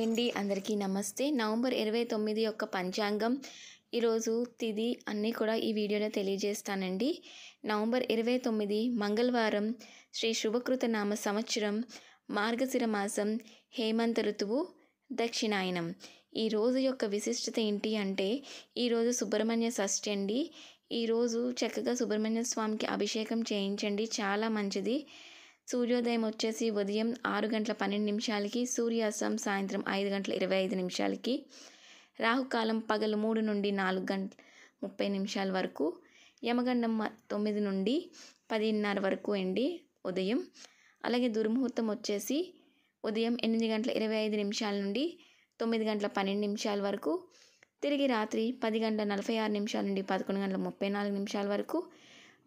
hi అండి అందరికీ నమస్తే నవంబర్ ఇరవై తొమ్మిది యొక్క పంచాంగం ఈరోజు తిది అన్నీ కూడా ఈ వీడియోలో తెలియజేస్తానండి నవంబర్ ఇరవై తొమ్మిది మంగళవారం శ్రీ శుభకృత నామ సంవత్సరం మార్గశిర మాసం హేమంత ఋతువు దక్షిణాయనం ఈ రోజు యొక్క విశిష్టత ఏంటి అంటే ఈరోజు సుబ్రహ్మణ్య షష్ఠి అండి ఈరోజు చక్కగా సుబ్రహ్మణ్య స్వామికి అభిషేకం చేయించండి చాలా మంచిది సూర్యోదయం వచ్చేసి ఉదయం ఆరు గంటల పన్నెండు నిమిషాలకి సూర్యాస్తం సాయంత్రం ఐదు గంటల ఇరవై ఐదు నిమిషాలకి రాహుకాలం పగలు మూడు నుండి నాలుగు గంట ముప్పై నిమిషాల వరకు యమగండం తొమ్మిది నుండి పదిన్నర వరకు అండి ఉదయం అలాగే దుర్ముహూర్తం వచ్చేసి ఉదయం ఎనిమిది గంటల ఇరవై ఐదు నిమిషాల నుండి తొమ్మిది గంటల పన్నెండు నిమిషాల వరకు తిరిగి రాత్రి పది గంటల నలభై ఆరు నిమిషాల నుండి పదకొండు గంటల ముప్పై నాలుగు నిమిషాల వరకు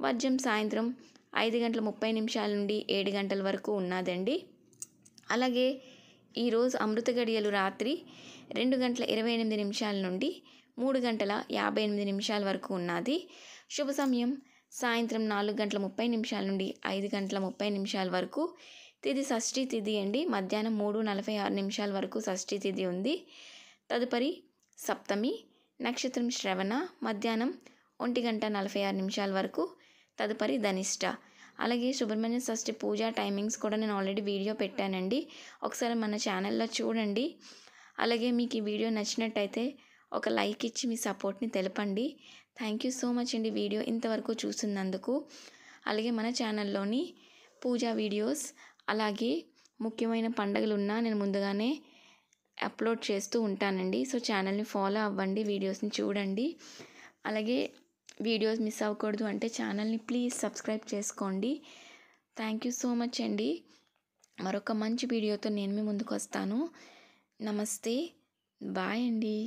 వర్జం సాయంత్రం ఐదు గంటల ముప్పై నిమిషాల నుండి ఏడు గంటల వరకు ఉన్నదండి అలాగే ఈరోజు అమృత గడియలు రాత్రి రెండు గంటల ఇరవై ఎనిమిది నిమిషాల నుండి మూడు గంటల యాభై ఎనిమిది నిమిషాల వరకు ఉన్నది శుభ సమయం సాయంత్రం నాలుగు గంటల ముప్పై నిమిషాల నుండి ఐదు గంటల ముప్పై నిమిషాల వరకు తిది షష్ఠీ తిథి అండి మధ్యాహ్నం మూడు నలభై ఆరు నిమిషాల వరకు షష్ఠీ తిథి ఉంది తదుపరి సప్తమి నక్షత్రం శ్రవణ మధ్యాహ్నం ఒంటి గంట నలభై ఆరు నిమిషాల వరకు తదుపరి ధనిష్ట అలాగే సుబ్రహ్మణ్య షష్ఠి పూజ టైమింగ్స్ కూడా నేను ఆల్రెడీ వీడియో పెట్టానండి ఒకసారి మన ఛానల్లో చూడండి అలాగే మీకు ఈ వీడియో నచ్చినట్టయితే ఒక లైక్ ఇచ్చి మీ సపోర్ట్ని తెలపండి థ్యాంక్ యూ సో మచ్ అండి వీడియో ఇంతవరకు చూసినందుకు అలాగే మన ఛానల్లోని పూజా వీడియోస్ అలాగే ముఖ్యమైన పండుగలు ఉన్నా నేను ముందుగానే అప్లోడ్ చేస్తూ ఉంటానండి సో ఛానల్ని ఫాలో అవ్వండి వీడియోస్ని చూడండి అలాగే వీడియోస్ మిస్ అవ్వకూడదు అంటే ఛానల్ని ప్లీజ్ సబ్స్క్రైబ్ చేసుకోండి థ్యాంక్ యూ సో మచ్ అండి మరొక మంచి వీడియోతో నేను మీ ముందుకు వస్తాను నమస్తే బాయ్ అండి